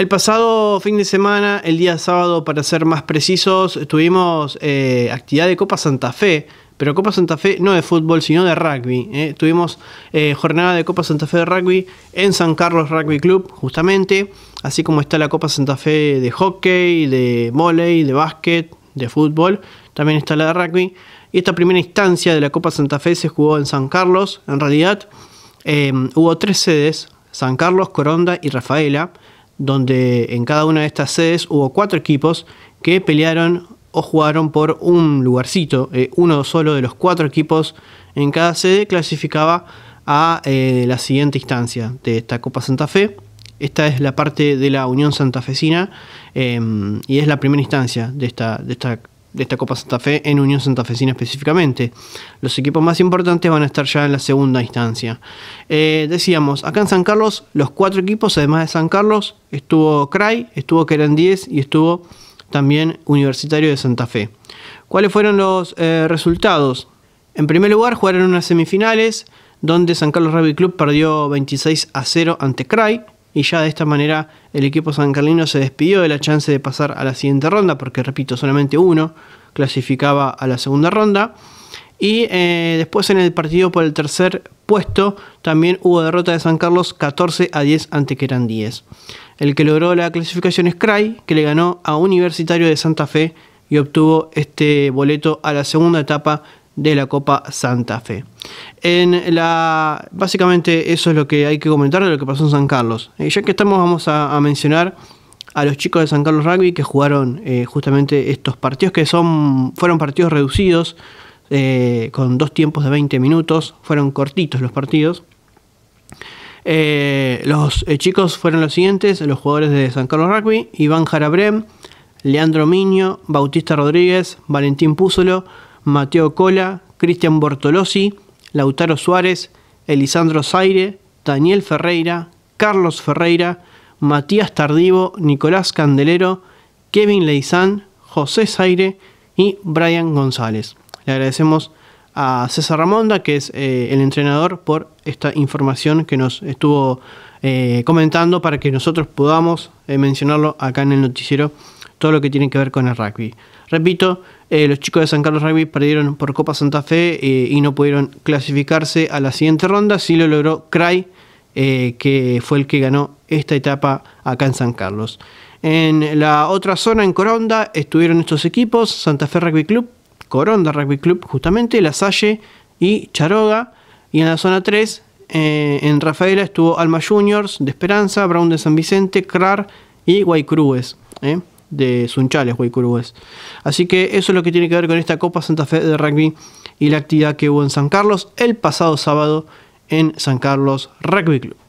El pasado fin de semana, el día sábado, para ser más precisos, tuvimos eh, actividad de Copa Santa Fe, pero Copa Santa Fe no de fútbol, sino de rugby. Eh. Tuvimos eh, jornada de Copa Santa Fe de rugby en San Carlos Rugby Club, justamente, así como está la Copa Santa Fe de hockey, de volei, de básquet, de fútbol, también está la de rugby. Y esta primera instancia de la Copa Santa Fe se jugó en San Carlos, en realidad hubo tres sedes, San Carlos, Coronda y Rafaela donde en cada una de estas sedes hubo cuatro equipos que pelearon o jugaron por un lugarcito. Eh, uno solo de los cuatro equipos en cada sede clasificaba a eh, la siguiente instancia de esta Copa Santa Fe. Esta es la parte de la Unión Santafesina em, y es la primera instancia de esta, de esta de esta Copa Santa Fe en Unión Santa Fecina específicamente. Los equipos más importantes van a estar ya en la segunda instancia. Eh, decíamos, acá en San Carlos, los cuatro equipos, además de San Carlos, estuvo CRAI, estuvo Querén 10 y estuvo también Universitario de Santa Fe. ¿Cuáles fueron los eh, resultados? En primer lugar, jugaron unas semifinales donde San Carlos Rugby Club perdió 26 a 0 ante CRAI y ya de esta manera el equipo san carlino se despidió de la chance de pasar a la siguiente ronda, porque repito, solamente uno clasificaba a la segunda ronda. Y eh, después en el partido por el tercer puesto también hubo derrota de San Carlos 14 a 10 ante que eran 10. El que logró la clasificación es Cray, que le ganó a Universitario de Santa Fe y obtuvo este boleto a la segunda etapa de la Copa Santa Fe. En la, básicamente eso es lo que hay que comentar de lo que pasó en San Carlos. y eh, ya que estamos vamos a, mencionar a los chicos de San Carlos Rugby que jugaron eh, justamente estos partidos que son, fueron partidos reducidos eh, con dos tiempos de 20 minutos, fueron cortitos los partidos. los chicos fueron los siguientes, los jugadores de San Carlos Rugby, Iván Jarabrem, Leandro Miño, Bautista Rodríguez, Valentín Púzolo, Mateo Cola, Cristian Bortolosi, Lautaro Suárez, Elisandro Zaire, Daniel Ferreira, Carlos Ferreira, Matías Tardivo, Nicolás Candelero, Kevin Leizán, José Zaire y Brian González. Le agradecemos a César Ramonda, que es eh, el entrenador, por esta información que nos estuvo eh, comentando para que nosotros podamos eh, mencionarlo acá en el noticiero todo lo que tiene que ver con el rugby. Repito, eh, los chicos de San Carlos Rugby perdieron por Copa Santa Fe eh, y no pudieron clasificarse a la siguiente ronda, Si lo logró Cray, eh, que fue el que ganó esta etapa acá en San Carlos. En la otra zona, en Coronda, estuvieron estos equipos, Santa Fe Rugby Club, Coronda Rugby Club justamente, La Salle y Charoga. Y en la zona 3, en Rafaela estuvo Alma Juniors de Esperanza, Brown de San Vicente, Crar y Guaycrues, de Sunchales, Guaycurúes. Así que eso es lo que tiene que ver con esta Copa Santa Fe de Rugby y la actividad que hubo en San Carlos el pasado sábado en San Carlos Rugby Club.